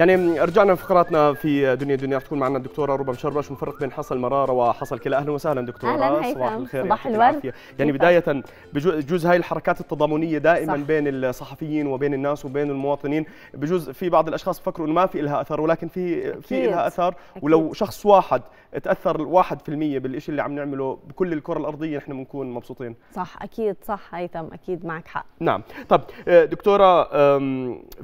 يعني رجعنا فقراتنا في دنيا دنيا تكون معنا الدكتوره ربى مشربش ونفرق بين حصل مراره وحصل كلى اهلا وسهلا دكتوره أهلاً صباح الخير صباح الورد يعني بدايه بجوز هاي الحركات التضامنيه دائما صح. بين الصحفيين وبين الناس وبين المواطنين بجوز في بعض الاشخاص بفكروا انه ما في لها اثر ولكن في في لها اثر ولو شخص واحد تاثر 1% بالشيء اللي عم نعمله بكل الكره الارضيه نحن بنكون مبسوطين صح اكيد صح هيثم اكيد معك حق نعم طب دكتوره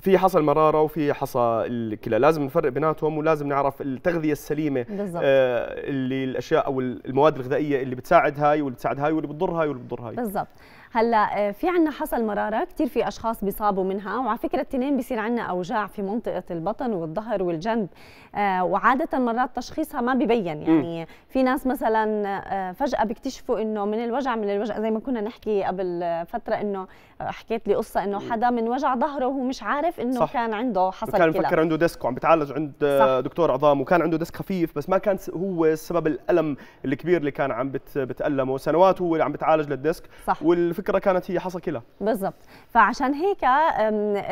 في حصل مراره وفي حصى الكلى لازم نفرق بيناتهم ولازم نعرف التغذيه السليمه بالزبط. آه اللي الاشياء او المواد الغذائيه اللي بتساعد هاي واللي بتساعد هاي واللي بتضر هاي واللي بتضر هاي بالضبط هلا آه، في عنا حصل مراره كثير في اشخاص بيصابوا منها وعلى فكره التنين بيصير عنا اوجاع في منطقه البطن والظهر والجنب آه، وعاده مرات تشخيصها ما ببين يعني في ناس مثلا آه، فجاه بيكتشفوا انه من الوجع من الوجع زي ما كنا نحكي قبل فتره انه حكيت لي قصه انه حدا من وجع ظهره وهو مش عارف انه صح. كان عنده حصل كان مفكر عنده ديسك وعم بيتعالج عند صح. دكتور عظام وكان عنده ديسك خفيف بس ما كان هو سبب الالم الكبير اللي كان عم بتالمه سنوات هو اللي عم بتعالج للديسك صح. والفكره الفكره كانت هي حصى كلى بالضبط فعشان هيك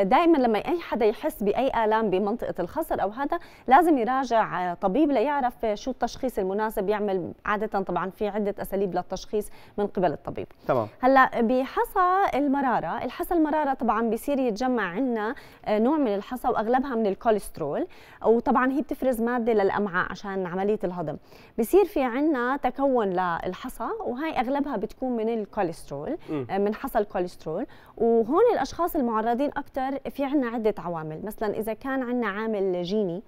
دائما لما اي حدا يحس باي الام بمنطقه الخصر او هذا لازم يراجع طبيب ليعرف شو التشخيص المناسب يعمل عاده طبعا في عده اساليب للتشخيص من قبل الطبيب تمام هلا بحصى المراره الحصى المراره طبعا بصير يتجمع عندنا آه، نوع من الحصى واغلبها من الكوليسترول وطبعا هي بتفرز ماده للامعاء عشان عمليه الهضم بصير في عندنا تكون للحصى وهي اغلبها بتكون من الكوليسترول م. من حصل كوليسترول وهون الاشخاص المعرضين اكثر في عندنا عده عوامل مثلا اذا كان عندنا عامل جيني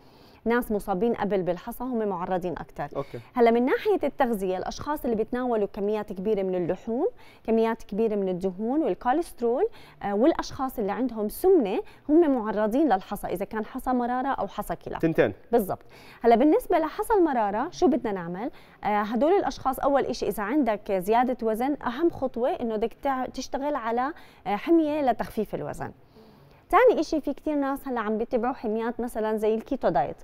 ناس مصابين قبل بالحصى هم معرضين اكثر هلا من ناحيه التغذيه الاشخاص اللي بيتناولوا كميات كبيره من اللحوم كميات كبيره من الدهون والكوليسترول آه، والاشخاص اللي عندهم سمنه هم معرضين للحصى اذا كان حصى مراره او حصى كلى تنتين بالضبط هلا بالنسبه لحصى المراره شو بدنا نعمل آه، هدول الاشخاص اول شيء اذا عندك زياده وزن اهم خطوه انه بدك تشتغل على آه، حميه لتخفيف الوزن ثاني شيء في كثير ناس هلا عم بيتبعوا حميات مثلا زي الكيتو دايت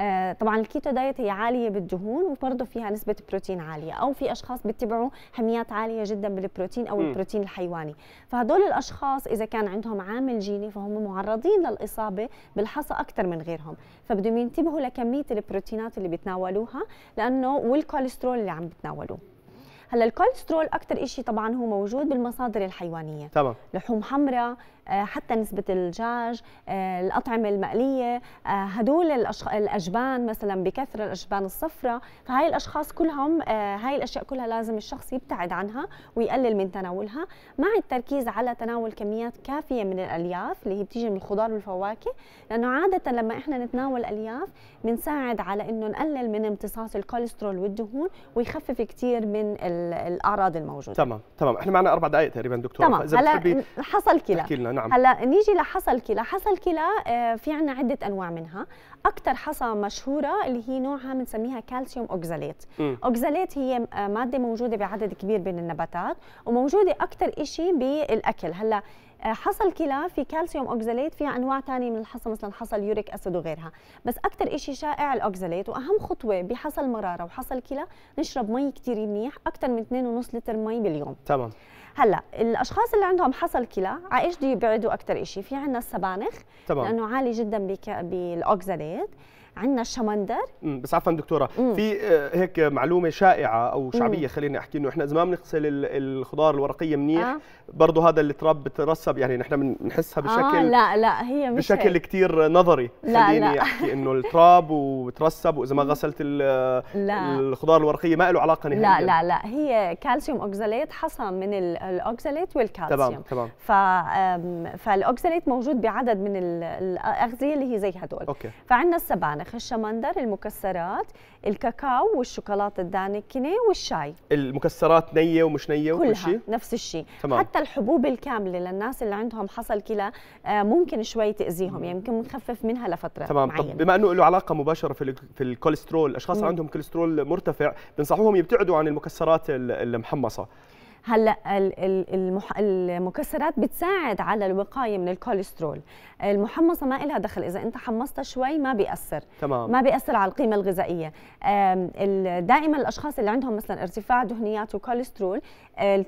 آه طبعا الكيتو دايت هي عاليه بالدهون وبرضه فيها نسبه بروتين عاليه او في اشخاص بيتبعوا حميات عاليه جدا بالبروتين او م. البروتين الحيواني فهدول الاشخاص اذا كان عندهم عامل جيني فهم معرضين للاصابه بالحصى اكثر من غيرهم فبدهم ينتبهوا لكميه البروتينات اللي بيتناولوها لانه والكوليسترول اللي عم بيتناولوه هلا الكوليسترول اكثر شيء طبعا هو موجود بالمصادر الحيوانيه طبعا لحوم حمراء آه، حتى نسبه الدجاج آه، الاطعمه المقليه آه، هدول الاجبان مثلا بكثره الاجبان الصفراء فهاي الاشخاص كلهم هاي الاشياء كلها لازم الشخص يبتعد عنها ويقلل من تناولها مع التركيز على تناول كميات كافيه من الالياف اللي هي بتيجي من الخضار والفواكه لانه عاده لما احنا نتناول الياف بنساعد على انه نقلل من امتصاص الكوليسترول والدهون ويخفف كثير من الاعراض الموجوده تمام تمام احنا معنا اربع دقائق تقريبا دكتور تمام هلا حصل كلا نعم هلا نيجي لحصى الكلى حصى الكلى آه، في عنا عده انواع منها اكثر حصى مشهوره اللي هي نوعها بنسميها كالسيوم اوكزاليت اوكزاليت هي آه، ماده موجوده بعدد كبير بين النباتات وموجوده اكثر شيء بالاكل هلا آه، حصى الكلى في كالسيوم اوكزاليت فيها انواع ثانيه من الحصى مثلا حصى اليوريك اسيد وغيرها بس اكثر شيء شائع الاوكزاليت واهم خطوه بحصى المراره وحصى الكلى نشرب مي كثير منيح اكثر من 2.5 لتر مي باليوم تمام هلا الاشخاص اللي عندهم حصل كلى ايش بده يبعدوا اكثر شيء في عندنا السبانخ طبعا لانه عالي جدا بالاوكزاليت عندنا الشمندر بس عفوا دكتوره مم. في آه، هيك معلومه شائعه او شعبيه خليني احكي انه احنا اذا ما بنغسل الخضار الورقيه منيح آه. برضه هذا التراب بترسب يعني نحن بنحسها آه، بشكل آه لا لا هي مش بشكل كثير نظري لا خليني لا. احكي انه التراب وترسب واذا ما غسلت الخضار الورقيه ما له علاقه نهائيا لا لا لا هي كالسيوم اوكزاليت حصى من الاوكزاليت والكالسيوم تمام تمام فالاوكزاليت موجود بعدد من الاغذيه اللي هي زي هدول أوكي. فعندنا السبانخ معنا خشة مندر المكسرات الكاكاو والشوكولاتة الدانكنة والشاي المكسرات نية ومش نية وكل شيء نفس الشيء حتى الحبوب الكاملة للناس اللي عندهم حصل كلى آه، ممكن شوي تأذيهم يعني ممكن نخفف منها لفترة تمام معينة. طب بما أنه له علاقة مباشرة في, في الكوليسترول الأشخاص اللي عندهم كوليسترول مرتفع بنصحوهم يبتعدوا عن المكسرات المحمصة هلا المكسرات بتساعد على الوقايه من الكوليسترول المحمصه ما لها دخل اذا انت حمصتها شوي ما بياثر تمام. ما بياثر على القيمه الغذائيه دائما الاشخاص اللي عندهم مثلا ارتفاع دهنيات وكوليسترول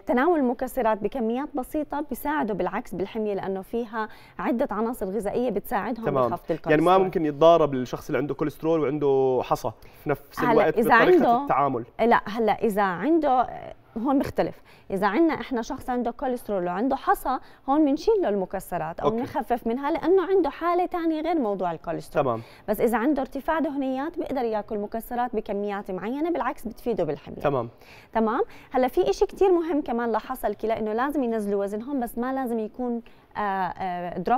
تناول المكسرات بكميات بسيطه بيساعدوا بالعكس بالحميه لانه فيها عده عناصر غذائيه بتساعدهم تمام. بخفض الكوليسترول يعني ما ممكن يتضارب الشخص اللي عنده كوليسترول وعنده حصى في نفس الوقت بطريقه التعامل لا هلا اذا عنده هون بيختلف اذا عندنا احنا شخص عنده كوليسترول وعنده حصى هون بنشيل له المكسرات او بنخفف منها لانه عنده حاله ثانيه غير موضوع الكوليسترول تمام بس اذا عنده ارتفاع دهنيات بيقدر ياكل مكسرات بكميات معينه بالعكس بتفيده بالحمل تمام تمام هلا في شيء كثير مهم كمان لحصى الكلى انه لازم ينزلوا وزنهم بس ما لازم يكون دروب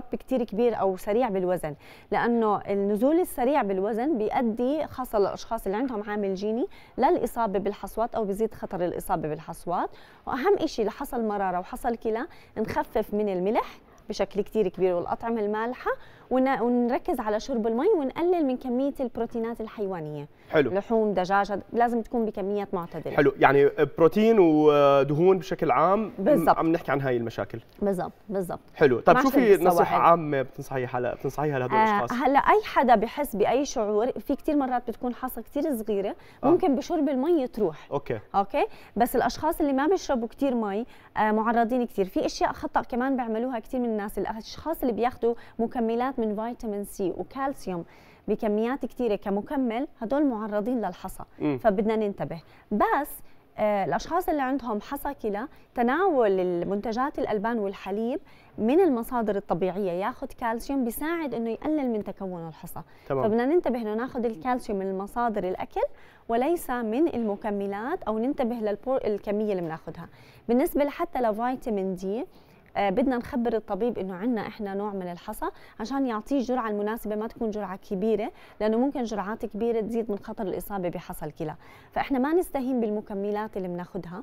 آه، آه، كتير كبير او سريع بالوزن لانه النزول السريع بالوزن بيؤدي خاصه للاشخاص اللي عندهم عامل جيني للاصابه بالحصوات او بيزيد خطر الاصابه بالحصوات واهم شيء اللي حصل مراره وحصل كلى نخفف من الملح بشكل كتير كبير والأطعمة المالحة ونركز على شرب المي ونقلل من كميه البروتينات الحيوانيه حلو لحوم دجاج لازم تكون بكميات معتدله حلو يعني بروتين ودهون بشكل عام بالزبط. عم نحكي عن هاي المشاكل بالضبط بالضبط حلو طيب شو في نصيحه عامه بتنصحيها حل... بتنصحيها لهدول آه، الاشخاص آه هلا اي حدا بحس باي شعور في كثير مرات بتكون حصه كثير صغيره آه. ممكن آه. بشرب المي تروح اوكي اوكي بس الاشخاص اللي ما بيشربوا كثير مي آه، معرضين كثير في اشياء خطا كمان بيعملوها كثير من الناس الاشخاص اللي بياخذوا مكملات كميات من فيتامين سي وكالسيوم بكميات كثيره كمكمل هدول معرضين للحصى فبدنا ننتبه بس آه، الاشخاص اللي عندهم حصى كلى تناول المنتجات الالبان والحليب من المصادر الطبيعيه ياخذ كالسيوم بيساعد انه يقلل من تكون الحصى تمام. فبدنا ننتبه انه ناخذ الكالسيوم من مصادر الاكل وليس من المكملات او ننتبه للكميه اللي بناخذها بالنسبه حتى لفيتامين دي آه، بدنا نخبر الطبيب انه عندنا احنا نوع من الحصى عشان يعطيه الجرعه المناسبه ما تكون جرعه كبيره لانه ممكن جرعات كبيره تزيد من خطر الاصابه بحصى الكلى فاحنا ما نستهين بالمكملات اللي بناخذها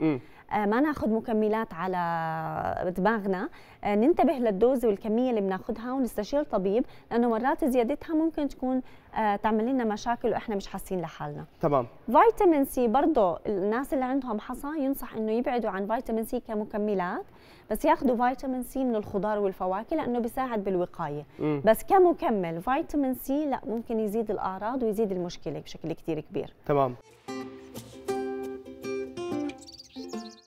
آه، ما ناخذ مكملات على دماغنا آه، ننتبه للدوز والكميه اللي بناخذها ونستشير طبيب لانه مرات زيادتها ممكن تكون تعمل لنا مشاكل واحنا مش حاسين لحالنا تمام فيتامين سي برضه الناس اللي عندهم حصى ينصح انه يبعدوا عن فيتامين سي كمكملات بس ياخذوا فيتامين فيتامين سي من الخضار والفواكه لانه بيساعد بالوقايه مم. بس كمكمل فيتامين سي لا ممكن يزيد الاعراض ويزيد المشكله بشكل كثير كبير تمام